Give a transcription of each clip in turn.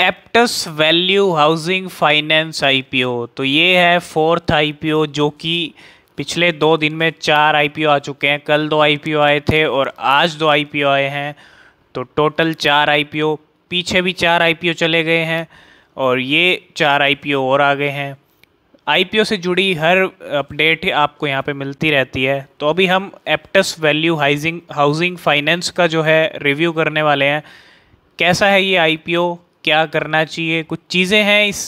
Aptus value housing finance IPO तो ये है फोर्थ आईपीओ जो कि पिछले दो दिन में चार आईपीओ आ चुके हैं कल दो आईपीओ आए थे और आज दो आईपीओ आए हैं तो टोटल चार आईपीओ पीछे भी चार आईपीओ चले गए हैं और ये चार आईपीओ और आ गए हैं आईपीओ से जुड़ी हर अपडेट आपको यहाँ पे मिलती रहती है तो अभी हम Aptus value housing housing finance का जो है रिव्यू करने वाले हैं कैसा है ये आईपीओ क्या करना चाहिए कुछ चीज़ें हैं इस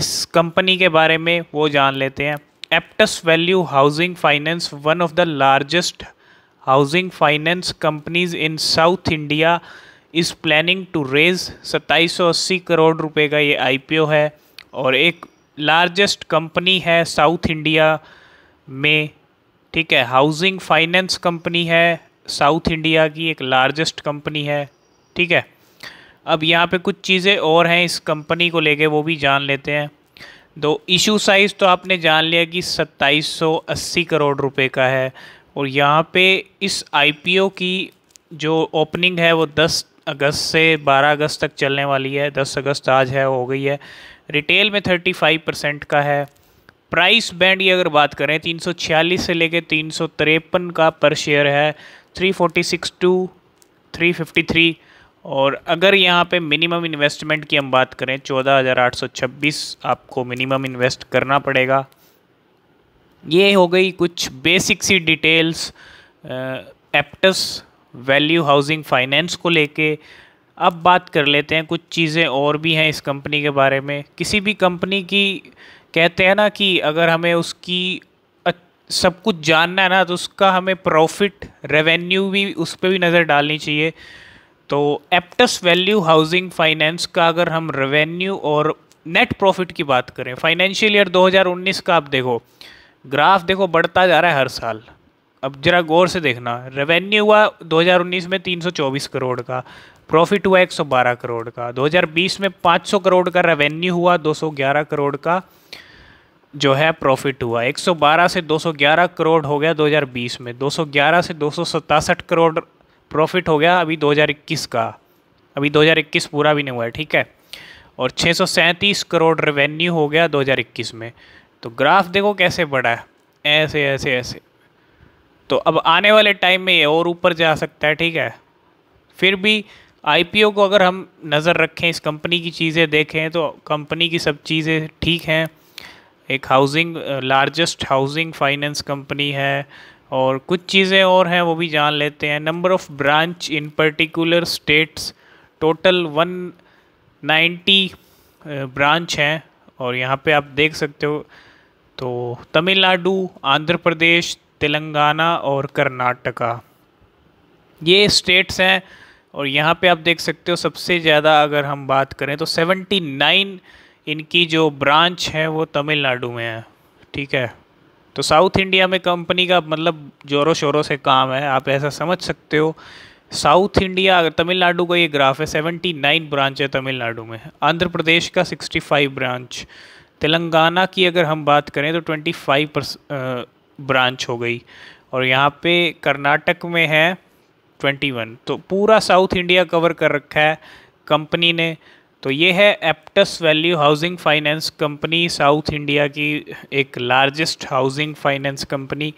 इस कंपनी के बारे में वो जान लेते हैं Aptus value housing finance one of the largest housing finance companies in South India is planning to raise अस्सी करोड़ रुपए का ये आईपीओ है और एक लार्जेस्ट कंपनी है साउथ इंडिया में ठीक है हाउसिंग फाइनेंस कंपनी है साउथ इंडिया की एक लार्जेस्ट कंपनी है ठीक है अब यहाँ पे कुछ चीज़ें और हैं इस कंपनी को लेके वो भी जान लेते हैं दो इशू साइज़ तो आपने जान लिया कि 2780 करोड़ रुपए का है और यहाँ पे इस आईपीओ की जो ओपनिंग है वो 10 अगस्त से 12 अगस्त तक चलने वाली है 10 अगस्त आज है हो गई है रिटेल में 35 परसेंट का है प्राइस बैंड की अगर बात करें 346 से लेके तीन का पर शेयर है थ्री सिक्स टू थ्री और अगर यहाँ पे मिनिमम इन्वेस्टमेंट की हम बात करें 14,826 आपको मिनिमम इन्वेस्ट करना पड़ेगा ये हो गई कुछ बेसिक सी details Aptus value housing finance को लेके अब बात कर लेते हैं कुछ चीज़ें और भी हैं इस कंपनी के बारे में किसी भी कंपनी की कहते हैं ना कि अगर हमें उसकी सब कुछ जानना है ना तो उसका हमें प्रॉफिट रेवेन्यू भी उस पर भी नज़र डालनी चाहिए तो एप्टस वैल्यू हाउसिंग फाइनेंस का अगर हम रेवेन्यू और नेट प्रॉफिट की बात करें फाइनेंशियल ईयर 2019 का आप देखो ग्राफ देखो बढ़ता जा रहा है हर साल अब जरा गौर से देखना रेवेन्यू हुआ 2019 में 324 करोड़ का प्रॉफिट हुआ 112 करोड़ का 2020 में 500 करोड़ का रेवेन्यू हुआ 211 करोड़ का जो है प्रॉफिट हुआ 112 से 211 करोड़ हो गया 2020 में 211 से दो करोड़ प्रॉफिट हो गया अभी 2021 का अभी 2021 पूरा भी नहीं हुआ है ठीक है और छः करोड़ रेवेन्यू हो गया 2021 में तो ग्राफ देखो कैसे बढ़ा है ऐसे ऐसे ऐसे तो अब आने वाले टाइम में ये और ऊपर जा सकता है ठीक है फिर भी आईपीओ को अगर हम नज़र रखें इस कंपनी की चीज़ें देखें तो कंपनी की सब चीज़ें ठीक हैं एक housing largest housing finance company है और कुछ चीज़ें और हैं वो भी जान लेते हैं number of branch in particular states total 190 branch हैं और यहाँ पे आप देख सकते हो तो तमिलनाडु आंध्र प्रदेश तेलंगाना और कर्नाटका ये स्टेट्स हैं और यहाँ पे आप देख सकते हो सबसे ज़्यादा अगर हम बात करें तो 79 इनकी जो ब्रांच है वो तमिलनाडु में है ठीक है तो साउथ इंडिया में कंपनी का मतलब जोरों शोरों से काम है आप ऐसा समझ सकते हो साउथ इंडिया अगर तमिलनाडु का ये ग्राफ है सेवेंटी नाइन ब्रांच है तमिलनाडु में आंध्र प्रदेश का सिक्सटी फाइव ब्रांच तेलंगाना की अगर हम बात करें तो ट्वेंटी फाइव ब्रांच हो गई और यहाँ पे कर्नाटक में है ट्वेंटी वन तो पूरा साउथ इंडिया कवर कर रखा है कंपनी ने तो ये है Aptus value housing finance company South India की एक लार्जेस्ट हाउसिंग फाइनेंस कंपनी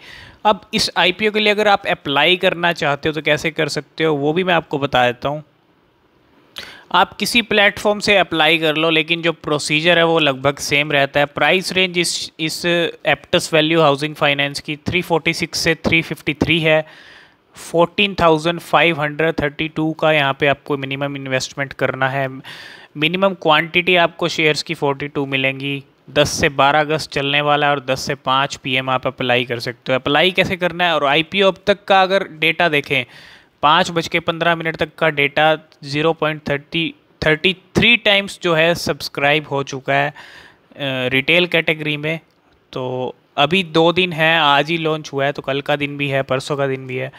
अब इस आईपीओ के लिए अगर आप अप्लाई करना चाहते हो तो कैसे कर सकते हो वो भी मैं आपको बता देता हूँ आप किसी प्लेटफॉर्म से अप्लाई कर लो लेकिन जो प्रोसीजर है वो लगभग सेम रहता है प्राइस रेंज इस इस एप्टस वैल्यू हाउसिंग फाइनेंस की 346 से 353 है fourteen thousand five hundred thirty two का यहाँ पे आपको मिनिमम इन्वेस्टमेंट करना है मिनिमम क्वांटिटी आपको शेयर्स की फोर्टी टू मिलेंगी दस से बारह अगस्त चलने वाला है और दस से पाँच पीएम आप अप्लाई कर सकते हो अप्लाई कैसे करना है और आईपीओ अब तक का अगर डेटा देखें पाँच बज के पंद्रह मिनट तक का data zero point thirty thirty three times जो है सब्सक्राइब हो चुका है रिटेल कैटेगरी में तो अभी दो दिन है आज ही लॉन्च हुआ है तो कल का दिन भी है परसों का दिन भी है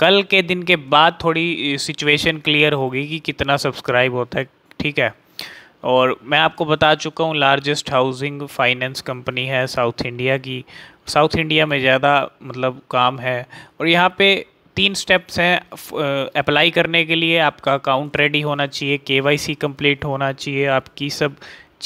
कल के दिन के बाद थोड़ी सिचुएशन क्लियर होगी कि कितना सब्सक्राइब होता है ठीक है और मैं आपको बता चुका हूँ लार्जेस्ट हाउसिंग फाइनेंस कंपनी है साउथ इंडिया की साउथ इंडिया में ज़्यादा मतलब काम है और यहाँ पे तीन स्टेप्स हैं अप्लाई करने के लिए आपका अकाउंट रेडी होना चाहिए केवाईसी कंप्लीट होना चाहिए आपकी सब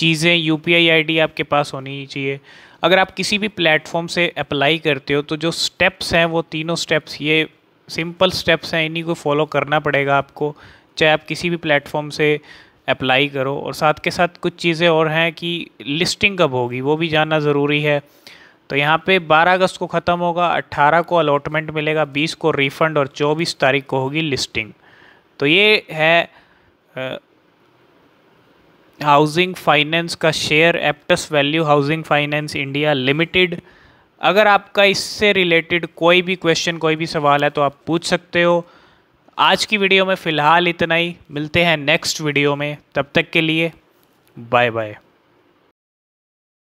चीज़ें यू पी आपके पास होनी चाहिए अगर आप किसी भी प्लेटफॉर्म से अप्लाई करते हो तो जो स्टेप्स हैं वो तीनों स्टेप्स ये सिंपल स्टेप्स हैं इन्हीं को फॉलो करना पड़ेगा आपको चाहे आप किसी भी प्लेटफॉर्म से अप्लाई करो और साथ के साथ कुछ चीज़ें और हैं कि लिस्टिंग कब होगी वो भी जानना ज़रूरी है तो यहाँ पे 12 अगस्त को ख़त्म होगा 18 को अलॉटमेंट मिलेगा 20 को रिफ़ंड और 24 तारीख को होगी लिस्टिंग तो ये है हाउसिंग फाइनेंस का share Aptus value housing finance India limited अगर आपका इससे रिलेटेड कोई भी क्वेश्चन कोई भी सवाल है तो आप पूछ सकते हो आज की वीडियो में फ़िलहाल इतना ही मिलते हैं नेक्स्ट वीडियो में तब तक के लिए बाय बाय